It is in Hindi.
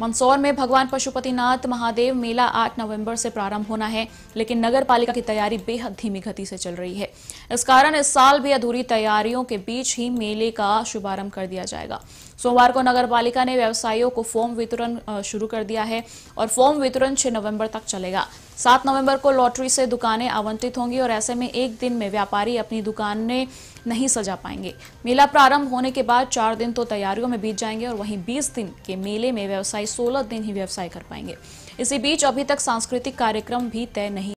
मंदसौर में भगवान पशुपतिनाथ महादेव मेला 8 नवंबर से प्रारंभ होना है लेकिन नगर पालिका की तैयारी बेहद धीमी गति से चल रही है इस कारण इस साल भी अधूरी तैयारियों के बीच ही मेले का शुभारंभ कर दिया जाएगा सोमवार को नगर पालिका ने व्यवसायियों को फॉर्म वितरण शुरू कर दिया है और फॉर्म वितरण छह नवम्बर तक चलेगा सात नवंबर को लॉटरी से दुकानें आवंटित होंगी और ऐसे में एक दिन में व्यापारी अपनी दुकानें नहीं सजा पाएंगे मेला प्रारंभ होने के बाद चार दिन तो तैयारियों में बीत जाएंगे और वहीं बीस दिन के मेले में व्यवसायी सोलह दिन ही व्यवसाय कर पाएंगे इसी बीच अभी तक सांस्कृतिक कार्यक्रम भी तय नहीं